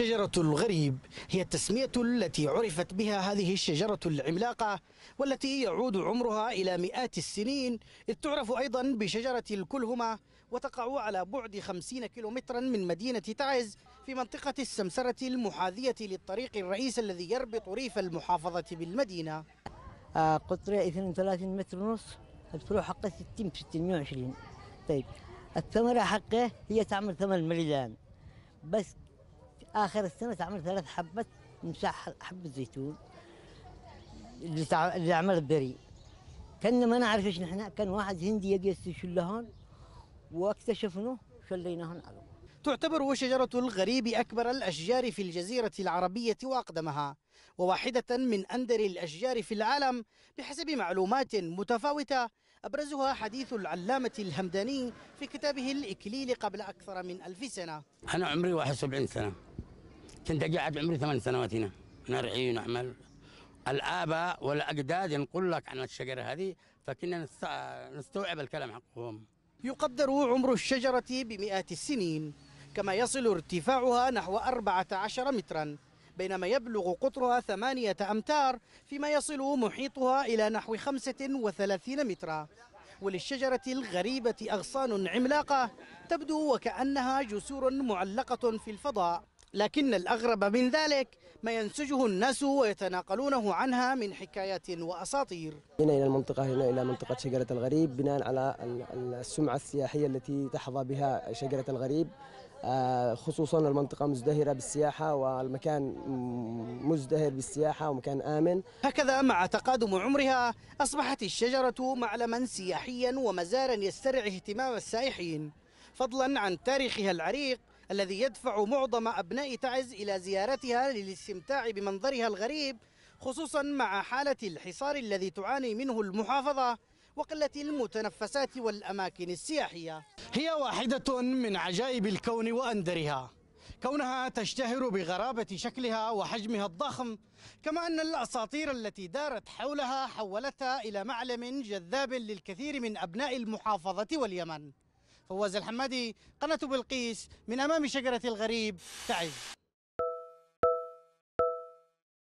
شجرة الغريب هي التسمية التي عرفت بها هذه الشجرة العملاقة والتي يعود عمرها إلى مئات السنين إذ تعرف أيضا بشجرة الكلهمة وتقع على بعد 50 كيلومترا من مدينة تعز في منطقة السمسرة المحاذية للطريق الرئيس الذي يربط ريف المحافظة بالمدينة آه، قطرها 32 متر ونص الفروع حقه 60 ب 620 طيب الثمرة حقه هي تعمل ثمن مليان بس اخر السنه تعمل ثلاث حبات مساح حبه زيتون اللي تع... اللي عمل بري كنا ما نعرف ايش نحن كان واحد هندي يجي يشلهن واكتشفناه شليناهن على تعتبر شجرة الغريب أكبر الأشجار في الجزيرة العربية وأقدمها وواحدة من أندر الأشجار في العالم بحسب معلومات متفاوتة أبرزها حديث العلامة الهمداني في كتابه الإكليل قبل أكثر من ألف سنة أنا عمري 71 سنة انت قاعد عمري ثمان سنوات هنا نرعي ونعمل الآباء والأجداد ينقل لك عن الشجرة هذه فكنا نستوعب الكلام حقهم يقدر عمر الشجرة بمئات السنين كما يصل ارتفاعها نحو 14 مترا بينما يبلغ قطرها ثمانية أمتار فيما يصل محيطها إلى نحو 35 مترا وللشجرة الغريبة أغصان عملاقة تبدو وكأنها جسور معلقة في الفضاء لكن الأغرب من ذلك ما ينسجه الناس ويتناقلونه عنها من حكايات وأساطير هنا إلى المنطقة هنا إلى منطقة شجرة الغريب بناء على السمعة السياحية التي تحظى بها شجرة الغريب آه، خصوصا المنطقة مزدهرة بالسياحة والمكان مزدهر بالسياحة ومكان آمن هكذا مع تقادم عمرها أصبحت الشجرة معلما سياحيا ومزارا يسترعي اهتمام السائحين فضلا عن تاريخها العريق الذي يدفع معظم أبناء تعز إلى زيارتها للاستمتاع بمنظرها الغريب خصوصا مع حالة الحصار الذي تعاني منه المحافظة وقلة المتنفسات والأماكن السياحية هي واحدة من عجائب الكون وأندرها كونها تشتهر بغرابة شكلها وحجمها الضخم كما أن الأساطير التي دارت حولها حولتها إلى معلم جذاب للكثير من أبناء المحافظة واليمن فواز الحمادي قناة بلقيس من أمام شجرة الغريب تعز